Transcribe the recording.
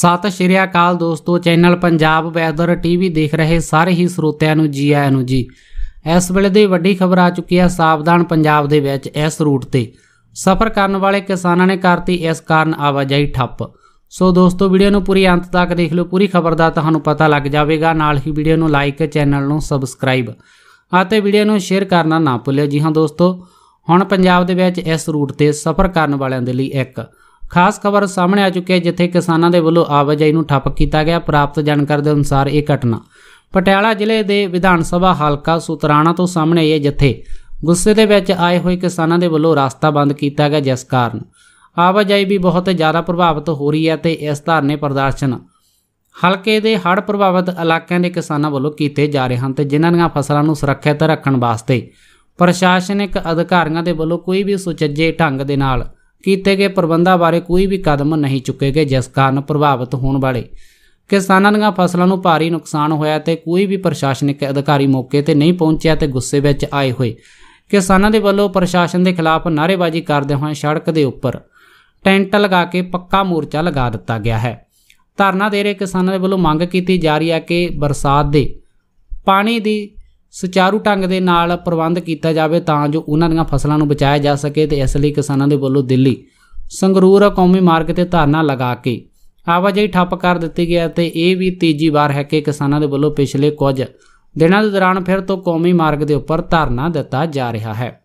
ਸਤਿ ਸ਼੍ਰੀ ਅਕਾਲ ਦੋਸਤੋ channel Punjab weather TV ਦੇਖ ਰਹੇ ਸਾਰੇ ਹੀ ਸਰੋਤਿਆਂ ਨੂੰ ਜੀ ਆਇਆਂ ਨੂੰ ਜੀ ਇਸ ਵੇਲੇ ਦੀ ਵੱਡੀ ਖਬਰ ਆ ਚੁੱਕੀ ਹੈ ਸਾਵਧਾਨ ਪੰਜਾਬ ਦੇ ਵਿੱਚ ਇਸ ਰੂਟ ਤੇ ਸਫ਼ਰ ਕਰਨ ਵਾਲੇ ਕਿਸਾਨਾਂ ਨੇ ਕਰਤੀ ਇਸ ਕਾਰਨ ਆਵਾਜਾਈ ਠੱਪ ਸੋ ਦੋਸਤੋ ਵੀਡੀਓ ਨੂੰ ਪੂਰੀ ਅੰਤ ਤੱਕ ਦੇਖ ਲਓ ਪੂਰੀ ਖਬਰ ਦਾ ਤੁਹਾਨੂੰ ਪਤਾ ਲੱਗ ਜਾਵੇਗਾ ਨਾਲ ਹੀ ਵੀਡੀਓ ਨੂੰ ਲਾਈਕ ਚੈਨਲ ਨੂੰ ਸਬਸਕ੍ਰਾਈਬ ਅਤੇ ਵੀਡੀਓ ਨੂੰ ਸ਼ੇਅਰ ਕਰਨਾ ਨਾ ਭੁੱਲਿਓ ਜੀ ਹਾਂ ਦੋਸਤੋ ਹੁਣ ਪੰਜਾਬ ਦੇ ਵਿੱਚ ਇਸ ਰੂਟ ਤੇ ਸਫ਼ਰ ਕਰਨ ਵਾਲਿਆਂ ਦੇ ਲਈ ਇੱਕ ਖਾਸ ਖਬਰ ਸਾਹਮਣੇ ਆ ਚੁੱਕੀ ਹੈ ਜਿੱਥੇ ਕਿਸਾਨਾਂ ਦੇ ਵੱਲੋਂ ਆਵਾਜਾਈ ਨੂੰ ਠੱਪ ਕੀਤਾ ਗਿਆ ਪ੍ਰਾਪਤ ਜਾਣਕਾਰੀ ਦੇ ਅਨੁਸਾਰ ਇਹ ਘਟਨਾ ਪਟਿਆਲਾ ਜ਼ਿਲ੍ਹੇ ਦੇ ਵਿਧਾਨ ਸਭਾ ਹਲਕਾ ਸੁਤਰਾਣਾ ਤੋਂ ਸਾਹਮਣੇ ਆਈ ਹੈ ਜਿੱਥੇ ਗੁੱਸੇ ਦੇ ਵਿੱਚ ਆਏ ਹੋਏ ਕਿਸਾਨਾਂ ਦੇ ਵੱਲੋਂ ਰਸਤਾ ਬੰਦ ਕੀਤਾ ਗਿਆ ਜਿਸ ਕਾਰਨ ਆਵਾਜਾਈ ਵੀ ਬਹੁਤ ਜ਼ਿਆਦਾ ਪ੍ਰਭਾਵਿਤ ਹੋ ਰਹੀ ਹੈ ਤੇ ਇਸ ਧਰਨੇ ਪ੍ਰਦਰਸ਼ਨ ਹਲਕੇ ਦੇ ਹੜ੍ਹ ਪ੍ਰਭਾਵਿਤ ਇਲਾਕਿਆਂ ਦੇ ਕਿਸਾਨਾਂ ਵੱਲੋਂ ਕੀਤੇ ਜਾ ਰਹੇ ਹਨ ਤੇ ਜਿਨ੍ਹਾਂ ਦੀਆਂ ਫਸਲਾਂ ਨੂੰ ਸੁਰੱਖਿਅਤ ਰੱਖਣ ਵਾਸਤੇ ਪ੍ਰਸ਼ਾਸਨਿਕ ਅਧਿਕਾਰੀਆਂ ਦੇ ਵੱਲੋਂ ਕੋਈ ਵੀ ਸੁਚੱਜੇ ਢੰਗ ਦੇ ਨਾਲ ਕੀਤੇ ਗਏ ਪ੍ਰਬੰਧਾਂ ਬਾਰੇ ਕੋਈ ਵੀ ਕਦਮ ਨਹੀਂ ਚੁੱਕੇ ਗਏ ਜਿਸ ਕਾਰਨ ਪ੍ਰਭਾਵਿਤ ਹੋਣ ਵਾਲੇ ਕਿਸਾਨਾਂ ਦੀਆਂ ਫਸਲਾਂ ਨੂੰ ਭਾਰੀ ਨੁਕਸਾਨ ਹੋਇਆ ਤੇ ਕੋਈ ਵੀ ਪ੍ਰਸ਼ਾਸਨਿਕ ਅਧਿਕਾਰੀ ਮੌਕੇ ਤੇ ਨਹੀਂ ਪਹੁੰਚਿਆ ਤੇ ਗੁੱਸੇ ਵਿੱਚ ਆਏ ਹੋਏ ਕਿਸਾਨਾਂ ਦੇ ਵੱਲੋਂ ਪ੍ਰਸ਼ਾਸਨ ਦੇ ਖਿਲਾਫ ਨਾਅਰੇਬਾਜ਼ੀ ਕਰਦੇ ਹੋਏ ਸੜਕ ਦੇ ਉੱਪਰ ਟੈਂਟ ਲਗਾ ਕੇ ਪੱਕਾ ਮੋਰਚਾ ਲਗਾ ਦਿੱਤਾ ਗਿਆ ਹੈ ਧਰਨਾ ਦੇ ਰਹੇ ਕਿਸਾਨਾਂ ਦੇ ਵੱਲੋਂ ਮੰਗ ਕੀਤੀ ਜਾ ਰਹੀ ਹੈ ਕਿ ਬਰਸਾਤ ਦੇ ਪਾਣੀ ਦੀ ਸੁਚਾਰੂ ਢੰਗ ਦੇ ਨਾਲ ਪ੍ਰਬੰਧ ਕੀਤਾ ਜਾਵੇ ਤਾਂ ਜੋ ਉਹਨਾਂ ਦੀਆਂ ਫਸਲਾਂ ਨੂੰ ਬਚਾਇਆ ਜਾ ਸਕੇ ਤੇ ਇਸ ਲਈ ਕਿਸਾਨਾਂ ਦੇ ਵੱਲੋਂ ਦਿੱਲੀ ਸੰਗਰੂਰ ਕੌਮੀ ਮਾਰਗ ਤੇ ਧਰਨਾ ਲਗਾ ਕੇ ਆਵਾਜਾਈ ਠੱਪ ਕਰ ਦਿੱਤੀ ਗਿਆ ਤੇ ਇਹ ਵੀ ਤੀਜੀ ਵਾਰ ਹੈ ਕਿ ਕਿਸਾਨਾਂ ਦੇ ਵੱਲੋਂ ਪਿਛਲੇ ਕੁਝ ਦਿਨਾਂ ਦੇ ਦੌਰਾਨ ਫਿਰ ਤੋਂ ਕੌਮੀ ਮਾਰਗ ਦੇ ਉੱਪਰ ਧਰਨਾ ਦਿੱਤਾ ਜਾ ਰਿਹਾ ਹੈ